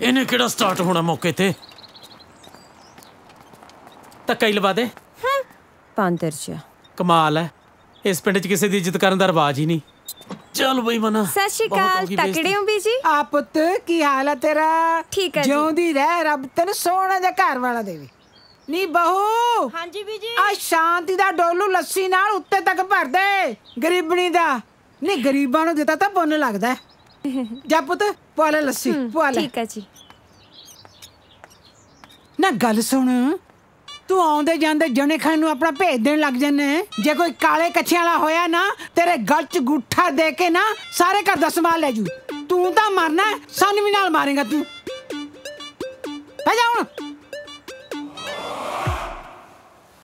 ਇਹਨੇ ਕਿਹੜਾ ਸਟਾਰਟ ਹੋਣਾ ਮੌਕੇ ਤੇ ਤੱਕਾ ਹੀ ਲਵਾ ਦੇ ਪਾਂਦਰ ਚ ਕਮਾਲ ਹੈ ਇਸ ਪਿੰਡ 'ਚ ਕਿਸੇ ਦੀ ਇੱਜ਼ਤ ਕਰਨ ਦਾ ਰਵਾਜ ਹੀ ਨਹੀਂ ਚੱਲ ਬਈ ਮਨਾ ਸਤਿ ਸ਼੍ਰੀ ਅਕਾਲ ਤਕੜੇ ਹੋ ਬੀਜੀ ਆ ਪੁੱਤ ਕੀ ਹਾਲ ਹੈ ਤੇਰਾ ਠੀਕ ਹੈ ਜੀ ਜਿਉਂਦੀ ਰਹਿ ਰੱਬ ਤਨ ਸੋਹਣਾ ਦੇ ਘਰ ਵਾਲਾ ਦੇਵੇ ਨੀ ਬਹੂ ਹਾਂਜੀ ਬੀਜੀ ਆ ਸ਼ਾਂਤੀ ਦਾ ਡੋਲੂ ਲੱਸੀ ਨਾਲ ਉੱਤੇ ਤੱਕ ਭਰ ਦੇ ਗਰੀਬਣੀ ਦਾ ਨਹੀਂ ਗਰੀਬਾਂ ਨੂੰ ਦਿੱਤਾ ਤਾਂ ਪੁੰਨ ਲੱਗਦਾ ਜਾ ਪੁੱਤ ਪਵਾ ਲੈ ਲੱਸੀ ਪਵਾ ਲੈ ਠੀਕ ਹੈ ਜੀ ਨਾ ਗੱਲ ਸੁਣ ਤੂੰ ਆਉਂਦੇ ਜਾਂਦੇ ਜਣੇ ਖਾਣ ਨੂੰ ਆਪਣਾ ਭੇਜ ਦੇਣ ਲੱਗ ਜੰਨੇ ਜੇ ਕੋਈ ਕਾਲੇ ਕੱਛੇ ਵਾਲਾ ਹੋਇਆ ਨਾ ਤੇਰੇ ਗਲ 'ਚ ਗੁੱਠਾ ਦੇ ਕੇ ਨਾ ਸਾਰੇ ਘਰ ਦਾ ਸੰਭਾਲ ਲੈ ਜੂ ਤੂੰ ਤਾਂ ਮਰਨਾ ਸਾਨੂੰ ਵੀ ਨਾਲ ਮਾਰੇਗਾ ਤੂੰ